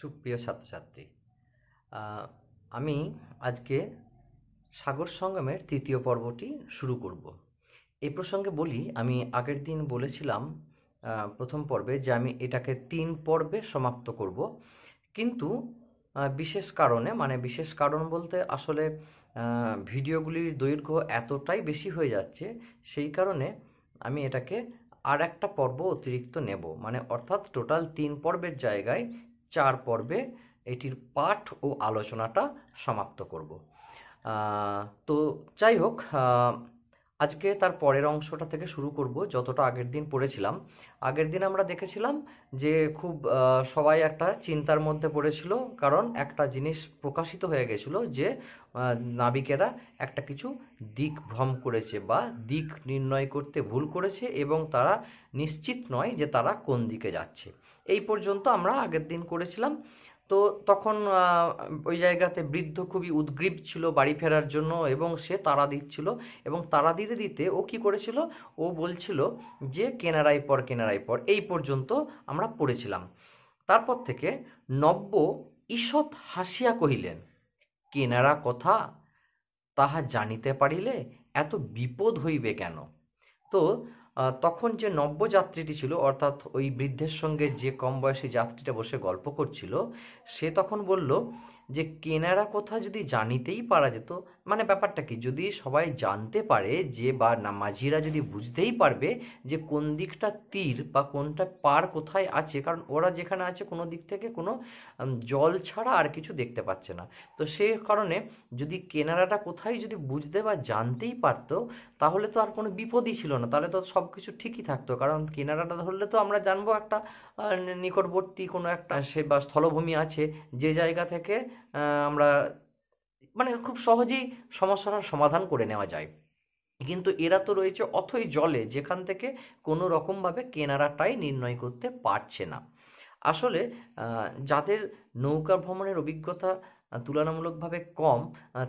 সুপ্রিয় ছাত্রছাত্রী আমি আজকে সাগর সংগ্রামের তৃতীয় পর্বটি শুরু করব এই প্রসঙ্গে বলি আমি আগের দিন বলেছিলাম প্রথম পর্বে যে আমি এটাকে তিন পর্বে সমাপ্ত করব কিন্তু বিশেষ কারণে মানে বিশেষ কারণ বলতে আসলে ভিডিওগুলির দৈর্ঘ্য এতটাই বেশি হয়ে যাচ্ছে সেই কারণে আমি এটাকে আর একটা পর্ব অতিরিক্ত নেব মানে অর্থাৎ টোটাল তিন পর্বের জায়গায় চার পর্বে এটির পাঠ ও আলোচনাটা সমাপ্ত করব তো যাই হোক আজকে তার পরের অংশটা থেকে শুরু করব যতটা আগের দিন পড়েছিলাম আগের দিন আমরা দেখেছিলাম যে খুব সবাই একটা চিন্তার মধ্যে পড়েছিল কারণ একটা জিনিস প্রকাশিত হয়ে গেছিল যে নাবিকেরা একটা কিছু দিক ভ্রম করেছে বা দিক নির্ণয় করতে ভুল করেছে এবং তারা নিশ্চিত নয় যে তারা কোন দিকে যাচ্ছে এই পর্যন্ত আমরা আগের দিন করেছিলাম তো তখন ওই জায়গাতে বৃদ্ধ খুবই উদ্গ্রীব ছিল বাড়ি ফেরার জন্য এবং সে তারা দিচ্ছিল এবং তারা দিতে দিতে ও কি করেছিল ও বলছিল যে কেনারাই পর কেনারাই পর এই পর্যন্ত আমরা পড়েছিলাম তারপর থেকে নব্য ঈষৎ হাসিয়া কহিলেন কেনারা কথা তাহা জানিতে পারিলে এত বিপদ হইবে কেন তো তখন যে নব্য যাত্রীটি ছিল অর্থাৎ ওই বৃদ্ধের সঙ্গে যে কম বয়সী যাত্রীটা বসে গল্প করছিল সে তখন বলল যে কেনারা কোথা যদি জানিতেই পারা যেত মানে ব্যাপারটা কি যদি সবাই জানতে পারে যে বা নামাজিরা যদি বুঝতেই পারবে যে কোন দিকটা তীর বা কোনটা পার কোথায় আছে কারণ ওরা যেখানে আছে কোনো দিক থেকে কোনো জল ছাড়া আর কিছু দেখতে পাচ্ছে না তো সে কারণে যদি কেনারাটা কোথায় যদি বুঝতে বা জানতেই পারতো তাহলে তো আর কোনো বিপদই ছিল না তাহলে তো সব কিছু ঠিকই থাকতো কারণ কেনারাটা ধরলে তো আমরা জানবো একটা নিকটবর্তী কোনো একটা সে বা স্থলভূমি আছে যে জায়গা থেকে আমরা মানে খুব সহজেই সমস্যাটার সমাধান করে নেওয়া যায় কিন্তু এরা তো রয়েছে অথই জলে যেখান থেকে কোনো রকমভাবে কেনারাটাই নির্ণয় করতে পারছে না আসলে যাদের নৌকা ভ্রমণের অভিজ্ঞতা তুলনামূলকভাবে কম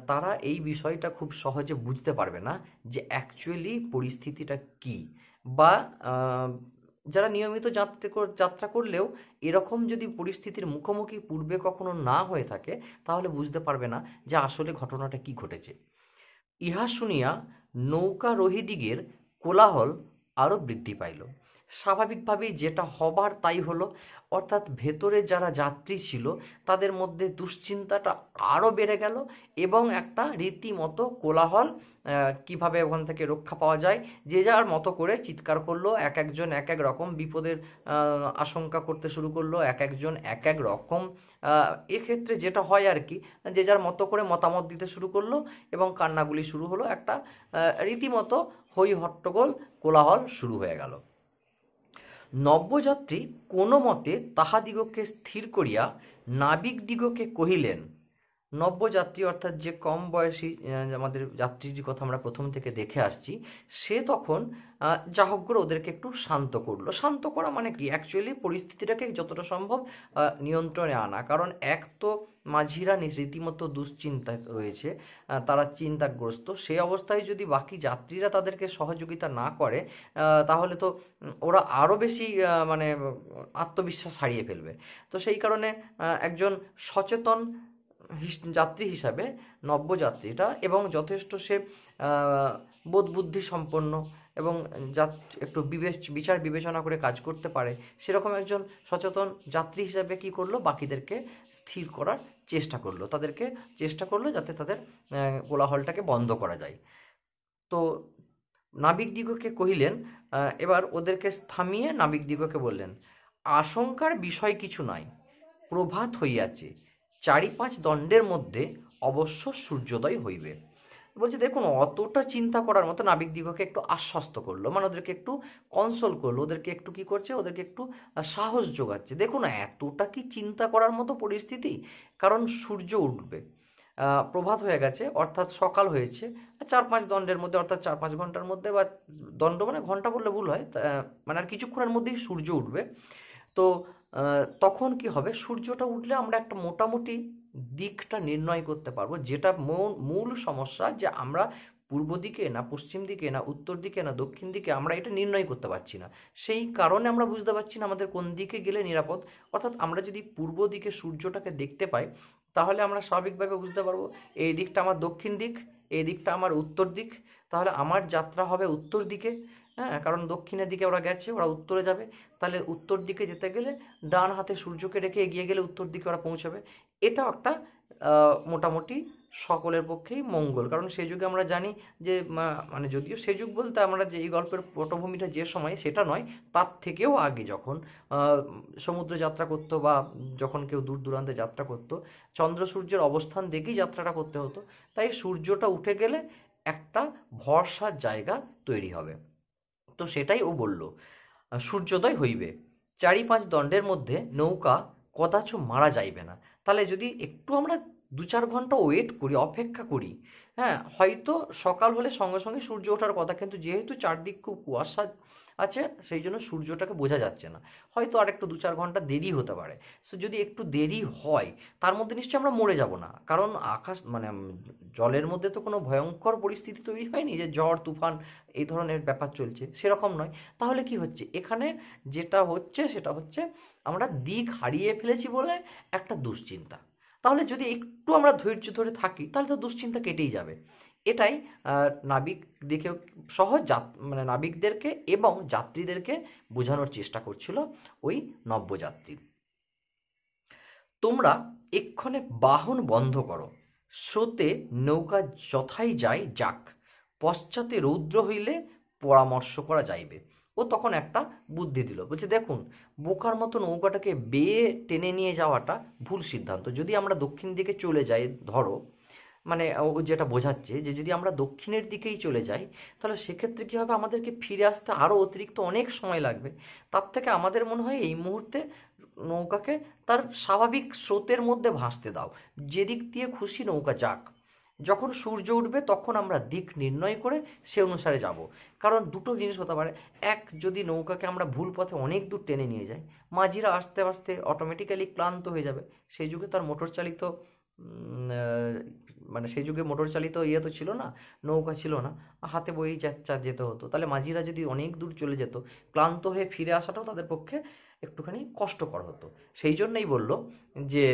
তারা এই বিষয়টা খুব সহজে বুঝতে পারবে না যে অ্যাকচুয়ালি পরিস্থিতিটা কি বা যারা নিয়মিত যাত্রা করলেও এরকম যদি পরিস্থিতির মুখোমুখি পূর্বে কখনো না হয়ে থাকে তাহলে বুঝতে পারবে না যে আসলে ঘটনাটা কি ঘটেছে ইহা শুনিয়া নৌকারোহীদিগের কোলাহল আরও বৃদ্ধি পাইল স্বাভাবিকভাবেই যেটা হবার তাই হলো অর্থাৎ ভেতরে যারা যাত্রী ছিল তাদের মধ্যে দুশ্চিন্তাটা আরও বেড়ে গেল এবং একটা রীতিমতো কোলাহল কিভাবে ওখান থেকে রক্ষা পাওয়া যায় যে যার মতো করে চিৎকার করলো এক একজন এক এক রকম বিপদের আশঙ্কা করতে শুরু করলো এক একজন এক এক রকম এক্ষেত্রে যেটা হয় আর কি যে যার মতো করে মতামত দিতে শুরু করলো এবং কান্নাগুলি শুরু হলো একটা রীতিমতো হই হট্টগোল কোলাহল শুরু হয়ে গেল নব্যযাত্রী কোনো মতে তাহাদিগকে স্থির করিয়া নাবিকদিগকে কহিলেন নব্য যাত্রী অর্থাৎ যে কম বয়সী আমাদের যাত্রীর কথা আমরা প্রথম থেকে দেখে আসছি সে তখন যা হোক করে ওদেরকে একটু শান্ত করলো শান্ত করা মানে কি অ্যাকচুয়ালি পরিস্থিতিটাকে যতটা সম্ভব নিয়ন্ত্রণে আনা কারণ এক তো মাঝিরা রীতিমতো দুশ্চিন্তায় রয়েছে তারা চিন্তাগ্রস্ত সে অবস্থায় যদি বাকি যাত্রীরা তাদেরকে সহযোগিতা না করে তাহলে তো ওরা আরও বেশি মানে আত্মবিশ্বাস হারিয়ে ফেলবে তো সেই কারণে একজন সচেতন যাত্রী হিসাবে নব্য যাত্রীটা এবং যথেষ্ট সে বোধ বুদ্ধি সম্পন্ন এবং যা একটু বিবেচ বিচার বিবেচনা করে কাজ করতে পারে সেরকম একজন সচেতন যাত্রী হিসাবে কি করলো বাকিদেরকে স্থির করার চেষ্টা করলো তাদেরকে চেষ্টা করলো যাতে তাদের কোলাহলটাকে বন্ধ করা যায় তো নাবিক দিগকে কহিলেন এবার ওদেরকে থামিয়ে নাবিক দিগকে বললেন আশঙ্কার বিষয় কিছু নাই প্রভাত হইয়াছে চারি পাঁচ দণ্ডের মধ্যে অবশ্য সূর্যোদয় হইবে বলছে দেখুন অতটা চিন্তা করার মতো নাবিক দিগকে একটু আশ্বস্ত করলো মানে ওদেরকে একটু কনসোল করলো ওদেরকে একটু কি করছে ওদেরকে একটু সাহস যোগাচ্ছে দেখুন এতটা কি চিন্তা করার মতো পরিস্থিতি কারণ সূর্য উঠবে প্রভাত হয়ে গেছে অর্থাৎ সকাল হয়েছে চার পাঁচ দণ্ডের মধ্যে অর্থাৎ চার পাঁচ ঘন্টার মধ্যে বা দণ্ড মানে ঘন্টা বললে ভুল হয় মানে আর কিছুক্ষণের মধ্যেই সূর্য উঠবে তো তখন কি হবে সূর্যটা উঠলে আমরা একটা মোটামুটি দিকটা নির্ণয় করতে পারবো যেটা মূল সমস্যা যে আমরা পূর্ব দিকে না পশ্চিম দিকে না উত্তর দিকে না দক্ষিণ দিকে আমরা এটা নির্ণয় করতে পারছি না সেই কারণে আমরা বুঝতে পারছি না আমাদের কোন দিকে গেলে নিরাপদ অর্থাৎ আমরা যদি পূর্ব দিকে সূর্যটাকে দেখতে পাই তাহলে আমরা স্বাভাবিকভাবে বুঝতে পারবো এই দিকটা আমার দক্ষিণ দিক এই দিকটা আমার উত্তর দিক তাহলে আমার যাত্রা হবে উত্তর দিকে হ্যাঁ কারণ দক্ষিণের দিকে ওরা গেছে ওরা উত্তরে যাবে তাহলে উত্তর দিকে যেতে গেলে ডান হাতে সূর্যকে রেখে এগিয়ে গেলে উত্তর দিকে ওরা পৌঁছাবে এটাও একটা মোটামুটি সকলের পক্ষেই মঙ্গল কারণ সে যুগে আমরা জানি যে মানে যদিও সে যুগ বলতে আমরা যে এই গল্পের পটভূমিটা যে সময় সেটা নয় তার থেকেও আগে যখন সমুদ্র যাত্রা করত বা যখন কেউ দূর দূরান্তে যাত্রা করত চন্দ্র সূর্যের অবস্থান দেখেই যাত্রাটা করতে হতো তাই সূর্যটা উঠে গেলে একটা ভরসার জায়গা তৈরি হবে তো সেটাই ও বলল সূর্যোদয় হইবে চারি পাঁচ দণ্ডের মধ্যে নৌকা কদাচ মারা যাইবে না তাহলে যদি একটু আমরা দু চার ঘন্টা ওয়েট করি অপেক্ষা করি হ্যাঁ হয়তো সকাল হলে সঙ্গে সঙ্গে সূর্য ওঠার কথা কিন্তু যেহেতু চারদিক খুব কুয়াশা আছে আচ্ছা, সেই জন্য সূর্যটাকে বোঝা যাচ্ছে না হয়তো আর একটু দু চার ঘন্টা দেরি হতে পারে সো যদি একটু দেরি হয় তার মধ্যে নিশ্চয়ই আমরা মরে যাব না কারণ আকাশ মানে জলের মধ্যে তো কোনো ভয়ঙ্কর পরিস্থিতি তৈরি হয়নি যে ঝড় তুফান এই ধরনের ব্যাপার চলছে সেরকম নয় তাহলে কি হচ্ছে এখানে যেটা হচ্ছে সেটা হচ্ছে আমরা দিক হারিয়ে ফেলেছি বলে একটা দুশ্চিন্তা তাহলে যদি একটু আমরা ধৈর্য ধরে থাকি তাহলে তো দুশ্চিন্তা কেটেই যাবে এটাই দেখে সহজ মানে নাবিকদেরকে এবং যাত্রীদেরকে বোঝানোর চেষ্টা করছিল ওই নব্যযাত্রী তোমরা এক্ষণে বাহন বন্ধ করো স্রোতে নৌকা যথাই যায় যাক পশ্চাতে রৌদ্র হইলে পরামর্শ করা যাইবে ও তখন একটা বুদ্ধি দিল বলছে দেখুন বোকার মতো নৌকাটাকে বেয়ে টেনে নিয়ে যাওয়াটা ভুল সিদ্ধান্ত যদি আমরা দক্ষিণ দিকে চলে যাই ধরো মানে ও যেটা বোঝাচ্ছে যে যদি আমরা দক্ষিণের দিকেই চলে যাই তাহলে সেক্ষেত্রে কী হবে আমাদেরকে ফিরে আসতে আরও অতিরিক্ত অনেক সময় লাগবে তার থেকে আমাদের মনে হয় এই মুহূর্তে নৌকাকে তার স্বাভাবিক স্রোতের মধ্যে ভাসতে দাও যেদিক দিয়ে খুশি নৌকা যাক যখন সূর্য উঠবে তখন আমরা দিক নির্ণয় করে সে অনুসারে যাব কারণ দুটো জিনিস হতে পারে এক যদি নৌকাকে আমরা ভুল পথে অনেক দূর টেনে নিয়ে যাই মাঝিরা আস্তে আস্তে অটোমেটিক্যালি ক্লান্ত হয়ে যাবে সেই যুগে তার মোটর চালিত মানে সেই যুগে মোটর চালিত ইয়ে তো ছিল না নৌকা ছিল না হাতে বয়েই যেতে হতো তাহলে মাঝিরা যদি অনেক দূর চলে যেত ক্লান্ত হয়ে ফিরে আসাটাও তাদের পক্ষে একটুখানি কষ্টকর হতো সেই জন্যই বলল যে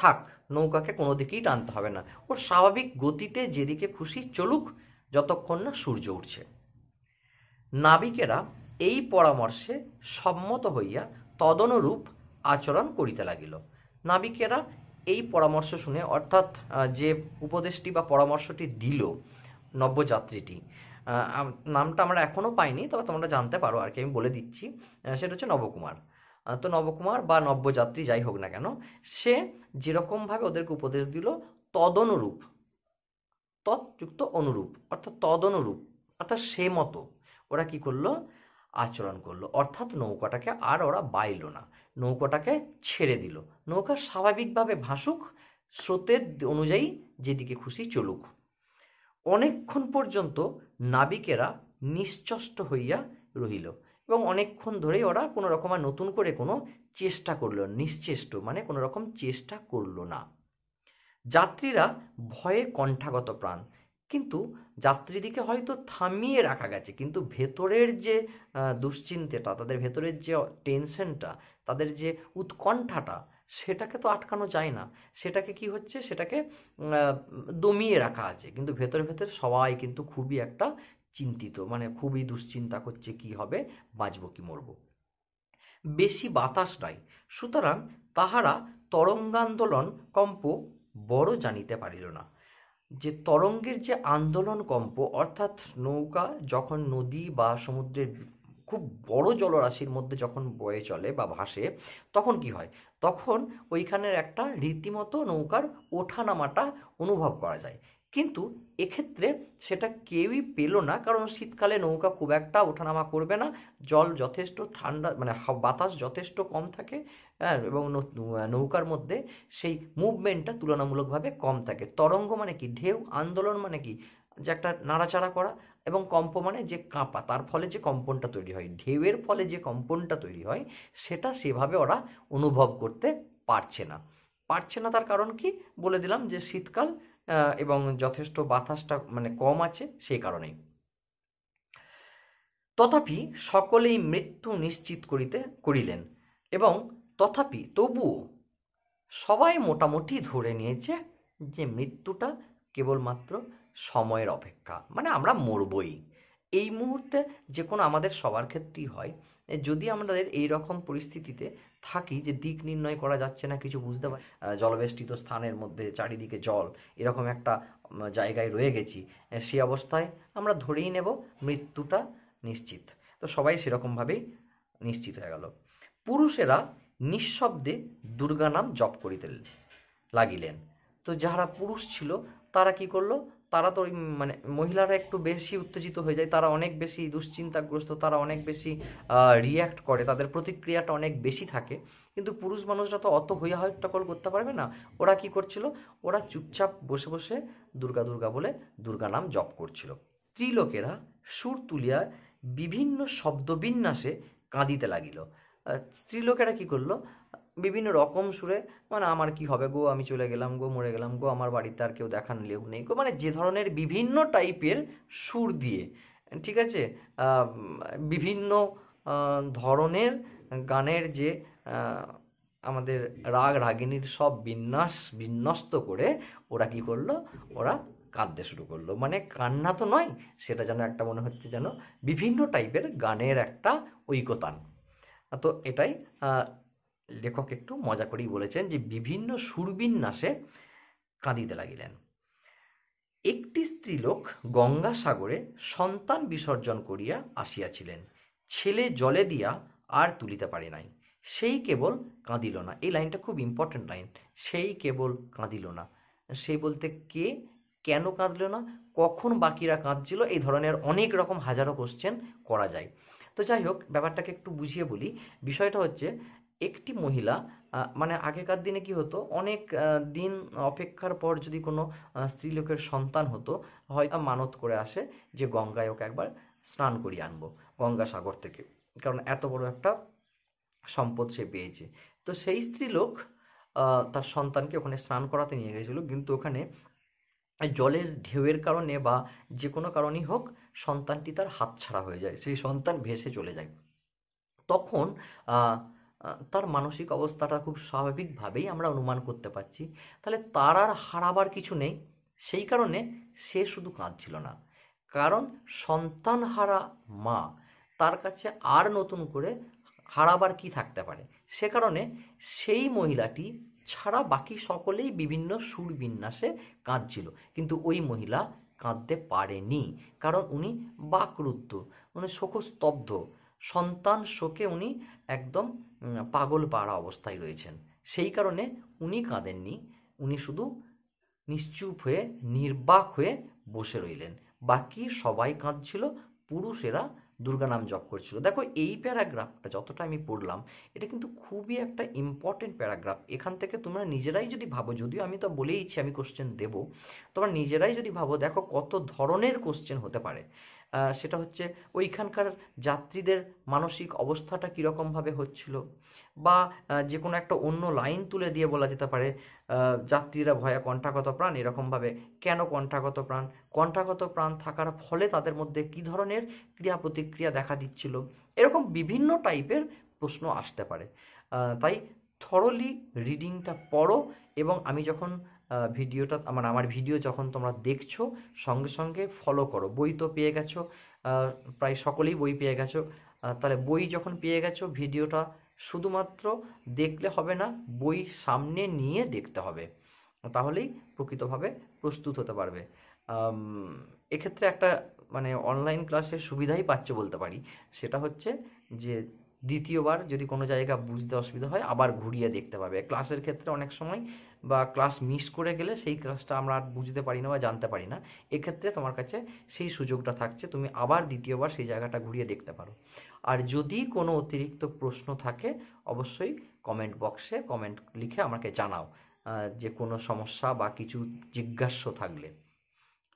থাক নৌকাকে কোনো দিকেই টানতে হবে না ওর স্বাভাবিক গতিতে যেদিকে খুশি চলুক যতক্ষণ না সূর্য উঠছে নাবিকেরা এই পরামর্শে সম্মত হইয়া তদনুরূপ আচরণ করিতে লাগিল নাবিকেরা এই পরামর্শ শুনে অর্থাৎ যে উপদেশটি বা পরামর্শটি দিল নব্যযাত্রীটি নামটা আমরা এখনও পাইনি তবে তোমরা জানতে পারো আর কি আমি বলে দিচ্ছি সেটা হচ্ছে নবকুমার তো নবকুমার বা নব্যযাত্রী যাই হোক না কেন সে যেরকমভাবে ওদেরকে উপদেশ দিল তদনুরূপ তৎযুক্ত অনুরূপ অর্থাৎ তদনুরূপ অর্থাৎ সে মতো ওরা কি করলো আচরণ করলো অর্থাৎ নৌকাটাকে আর ওরা বাইল না নৌকাটাকে ছেড়ে দিল নৌকা স্বাভাবিকভাবে ভাসুক স্রোতের অনুযায়ী যেদিকে খুশি চলুক অনেকক্ষণ পর্যন্ত নাবিকেরা নিশ্চষ্ট হইয়া রহিল এবং অনেকক্ষণ ধরেই ওরা কোনো রকম আর নতুন করে কোনো চেষ্টা করল নিশ্চেষ্ট মানে কোনো রকম চেষ্টা করল না যাত্রীরা ভয়ে কণ্ঠাগত প্রাণ কিন্তু যাত্রীদিকে হয়তো থামিয়ে রাখা গেছে কিন্তু ভেতরের যে দুশ্চিন্তেটা তাদের ভেতরের যে টেনশনটা তাদের যে উৎকণ্ঠাটা সেটাকে তো আটকানো যায় না সেটাকে কি হচ্ছে সেটাকে দমিয়ে রাখা আছে কিন্তু ভেতরে ভেতরে সবাই কিন্তু খুবই একটা চিন্তিত মানে খুবই দুশ্চিন্তা করছে কি হবে বাঁচবো কি মরবো বেশি বাতাস নাই সুতরাং তাহারা তরঙ্গান্দোলন কম্প বড় জানিতে পারিল না যে তরঙ্গের যে আন্দোলন কম্প অর্থাৎ নৌকা যখন নদী বা সমুদ্রের খুব বড় জলরাশির মধ্যে যখন বয়ে চলে বা ভাসে তখন কি হয় তখন ওইখানের একটা রীতিমতো নৌকার ওঠানামাটা অনুভব করা যায় কিন্তু এক্ষেত্রে সেটা কেউই পেল না কারণ শীতকালে নৌকা খুব একটা ওঠানামা করবে না জল যথেষ্ট ঠান্ডা মানে বাতাস যথেষ্ট কম থাকে হ্যাঁ, এবং নৌকার মধ্যে সেই মুভমেন্টটা তুলনামূলকভাবে কম থাকে তরঙ্গ মানে কি ঢেউ আন্দোলন মানে কি যে একটা নাড়াচাড়া করা এবং কম্প মানে যে কাঁপা তার ফলে যে কম্পনটা তৈরি হয় ঢেউয়ের ফলে যে কম্পনটা তৈরি হয় সেটা সেভাবে ওরা অনুভব করতে পারছে না পারছে না তার কারণ কি বলে দিলাম যে শীতকাল এবং যথেষ্ট বাতাসটা মানে কম আছে সেই কারণে তথাপি সকলেই মৃত্যু নিশ্চিত করিতে করিলেন এবং তথাপি তবুও সবাই মোটামুটি ধরে নিয়েছে যে মৃত্যুটা কেবলমাত্র সময়ের অপেক্ষা মানে আমরা মরবই এই মুহূর্তে যে কোনো আমাদের সবার ক্ষেত্রেই হয় যদি আমাদের এই রকম পরিস্থিতিতে থাকি যে দিক নির্ণয় করা যাচ্ছে না কিছু বুঝতে পারি জলবেষ্টিত স্থানের মধ্যে চারিদিকে জল এরকম একটা জায়গায় রয়ে গেছি সে অবস্থায় আমরা ধরেই নেব মৃত্যুটা নিশ্চিত তো সবাই সেরকমভাবেই নিশ্চিত হয়ে গেল পুরুষেরা নিঃশব্দে দুর্গা নাম জপ করিতে লাগিলেন তো যারা পুরুষ ছিল তারা কি করলো তারা তো মানে মহিলারা একটু বেশি উত্তেজিত হয়ে যায় তারা অনেক বেশি দুশ্চিন্তাগ্রস্ত তারা অনেক বেশি রিয়্যাক্ট করে তাদের প্রতিক্রিয়াটা অনেক বেশি থাকে কিন্তু পুরুষ মানুষরা তো অত হইয়া হট্টকল করতে পারবে না ওরা কি করছিল ওরা চুপচাপ বসে বসে দুর্গা দুর্গা বলে দুর্গা নাম জপ করছিল স্ত্রীলোকেরা সুর তুলিয়া বিভিন্ন শব্দবিন্যাসে কাঁদিতে লাগিল স্ত্রীলোকেরা কি করলো বিভিন্ন রকম সুরে মানে আমার কি হবে গো আমি চলে গেলাম গো মরে গেলাম গো আমার বাড়িতে আর কেউ দেখার লেউ নেই গো মানে যে ধরনের বিভিন্ন টাইপের সুর দিয়ে ঠিক আছে বিভিন্ন ধরনের গানের যে আমাদের রাগ রাগিনীর সব বিন্যাস বিন্যস্ত করে ওরা কি করলো ওরা কাঁদতে শুরু করলো মানে কান্না তো নয় সেটা যেন একটা মনে হচ্ছে যেন বিভিন্ন টাইপের গানের একটা ঐকতান তো এটাই লেখক একটু মজা করেই বলেছেন যে বিভিন্ন সুরবিন্যাসে কাঁদিতে লাগিলেন একটি স্ত্রীলোক গঙ্গাসাগরে সন্তান বিসর্জন করিয়া আসিয়াছিলেন ছেলে জলে দিয়া আর তুলিতে পারে নাই সেই কেবল কাঁদিল না এই লাইনটা খুব ইম্পর্টেন্ট লাইন সেই কেবল কাঁদিল না সেই বলতে কে কেন কাঁদল না কখন বাকিরা কাঁদছিল এই ধরনের অনেক রকম হাজারো কোশ্চেন করা যায় তো যাই হোক ব্যাপারটাকে একটু বুঝিয়ে বলি বিষয়টা হচ্ছে একটি মহিলা মানে আগেকার দিনে কি হতো অনেক দিন অপেক্ষার পর যদি কোনো স্ত্রীলোকের সন্তান হতো হয়তো মানত করে আসে যে গঙ্গায় ওকে একবার স্নান করিয়ে আনবো গঙ্গাসাগর থেকে কারণ এত বড় একটা সম্পদ সে পেয়েছে তো সেই স্ত্রীলোক তার সন্তানকে ওখানে স্নান করাতে নিয়ে গেছিল কিন্তু ওখানে জলের ঢেউয়ের কারণে বা যে কোনো কারণেই হোক সন্তানটি তার হাতছাড়া হয়ে যায় সেই সন্তান ভেসে চলে যায় তখন তার মানসিক অবস্থাটা খুব স্বাভাবিকভাবেই আমরা অনুমান করতে পারছি তাহলে তার আর হারাবার কিছু নেই সেই কারণে সে শুধু কাঁদছিল না কারণ সন্তান হারা মা তার কাছে আর নতুন করে হারাবার কি থাকতে পারে সে কারণে সেই মহিলাটি ছাড়া বাকি সকলেই বিভিন্ন সুর বিন্যাসে কাঁদছিল কিন্তু ওই মহিলা কাঁদতে পারেনি কারণ উনি বাকরুদ্ধ উনি শোকস্তব্ধ সন্তান শোকে উনি একদম পাগল পাড়া অবস্থায় রয়েছেন সেই কারণে উনি কাঁদেননি উনি শুধু নিশ্চুপ হয়ে নির্বাক হয়ে বসে রইলেন বাকি সবাই কাঁদছিল পুরুষেরা দুর্গা নাম জপ করছিল দেখো এই প্যারাগ্রাফটা যতটা আমি পড়লাম এটা কিন্তু খুবই একটা ইম্পর্টেন্ট প্যারাগ্রাফ এখান থেকে তোমরা নিজেরাই যদি ভাবো যদিও আমি তো বলেইছি আমি কোশ্চেন দেব তোমরা নিজেরাই যদি ভাবো দেখো কত ধরনের কোশ্চেন হতে পারে সেটা হচ্ছে ওইখানকার যাত্রীদের মানসিক অবস্থাটা কীরকমভাবে হচ্ছিল বা যে কোনো একটা অন্য লাইন তুলে দিয়ে বলা যেতে পারে যাত্রীরা ভয়ে কণ্ঠাগত প্রাণ এরকমভাবে কেন কণ্ঠাগত প্রাণ কণ্ঠাগত প্রাণ থাকার ফলে তাদের মধ্যে কী ধরনের ক্রিয়া প্রতিক্রিয়া দেখা দিচ্ছিল এরকম বিভিন্ন টাইপের প্রশ্ন আসতে পারে তাই থরলি রিডিংটা পড়ো এবং আমি যখন ভিডিওটা আমার মানে আমার ভিডিও যখন তোমরা দেখছো সঙ্গে সঙ্গে ফলো করো বই তো পেয়ে গেছো প্রায় সকলেই বই পেয়ে গেছো তাহলে বই যখন পেয়ে গেছো ভিডিওটা শুধুমাত্র দেখলে হবে না বই সামনে নিয়ে দেখতে হবে তাহলেই প্রকৃতভাবে প্রস্তুত হতে পারবে এক্ষেত্রে একটা মানে অনলাইন ক্লাসের সুবিধাই পাচ্ছ বলতে পারি সেটা হচ্ছে যে দ্বিতীয়বার যদি কোনো জায়গা বুঝতে অসুবিধা হয় আবার ঘুরিয়ে দেখতে পাবে ক্লাসের ক্ষেত্রে অনেক সময় বা ক্লাস মিস করে গেলে সেই ক্লাসটা আমরা আর বুঝতে পারি না বা জানতে পারি না এক্ষেত্রে তোমার কাছে সেই সুযোগটা থাকছে তুমি আবার দ্বিতীয়বার সেই জায়গাটা ঘুরিয়ে দেখতে পারো আর যদি কোনো অতিরিক্ত প্রশ্ন থাকে অবশ্যই কমেন্ট বক্সে কমেন্ট লিখে আমাকে জানাও যে কোনো সমস্যা বা কিছু জিজ্ঞাস্য থাকলে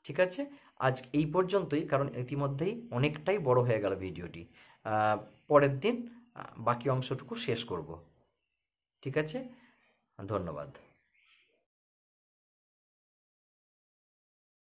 ঠিক আছে আজ এই পর্যন্তই কারণ ইতিমধ্যেই অনেকটাই বড় হয়ে গেল ভিডিওটি পরের দিন বাকি অংশটুকু শেষ করব ঠিক আছে ধন্যবাদ